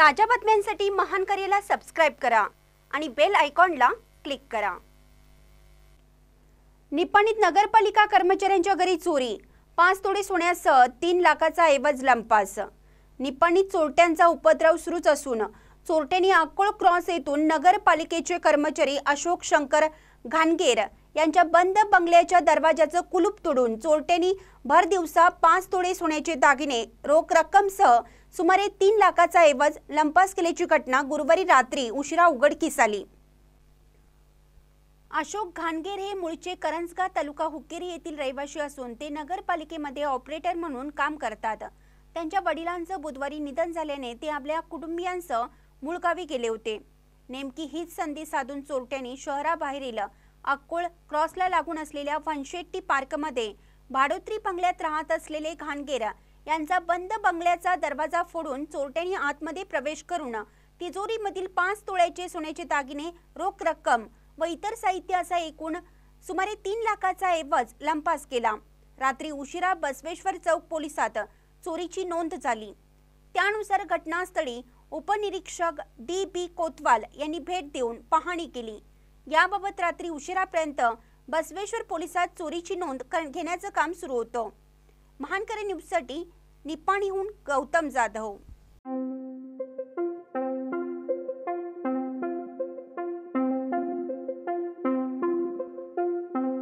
ताज्या बातम्यांसाठी महान करेला सबस्क्राईब करा आणि बेल आयकॉनला क्लिक करा निपाणीत नगरपालिका कर्मचाऱ्यांच्या घरी चोरी पाच तोडे सोन्यासह तीन लाखाचा ऐवज लंपास निपाणीत चोरट्यांचा उपद्रव सुरूच असून चोरट्यांनी अकोळ क्रॉस येथून नगरपालिकेचे कर्मचारी अशोक शंकर घाणगेर यांच्या बंद बंगल्याच्या दरवाजाचं कुलूप तोडून चोरट्यांनी भर दिवसा पाच तोडे सोन्याचे दागिने रोख रक्कमसह सुमारे तीन लाखाचा ऐवज लंपास केल्याची घटना गुरुवारी रात्री उशिरा उघडकीस आली अशोक घाणगेर हे मूळचे करंजगा तालुका हुकेरी येथील रहिवासी असून ते नगरपालिकेमध्ये ऑपरेटर म्हणून काम करतात त्यांच्या वडिलांचं बुधवारी निधन झाल्याने ते आपल्या कुटुंबियांसह गावी गेले होते नेमकी हीच संधी साधून चोरट्यांनी शहराबाहेर येलं अक्कोळ क्रॉसला लागून असलेल्या वनशेट्टी पार्कमध्ये भाडोत्री बंगल्यात राहत असलेले घाणगेर यांचा बंद बंगल्याचा दरवाजा फोडून चोरट्यांनी आतमध्ये प्रवेश करून तिजोरीमधील पाच तोळ्याचे सोन्याचे दागिने रोख रक्कम व इतर साहित्य असा एकूण सुमारे तीन लाखाचा एवज लंपास केला रात्री उशिरा बसवेश्वर चौक पोलिसात चोरीची नोंद झाली त्यानुसार घटनास्थळी उपनिरीक्षक डी बी कोतवाल यांनी भेट देऊन पाहणी केली याबाबत रात्री उशिरापर्यंत बसवेश्वर पोलिसात चोरीची नोंद घेण्याचं काम सुरू होतं महानकरे न्यूजसाठी निपाणीहून गौतम जाधव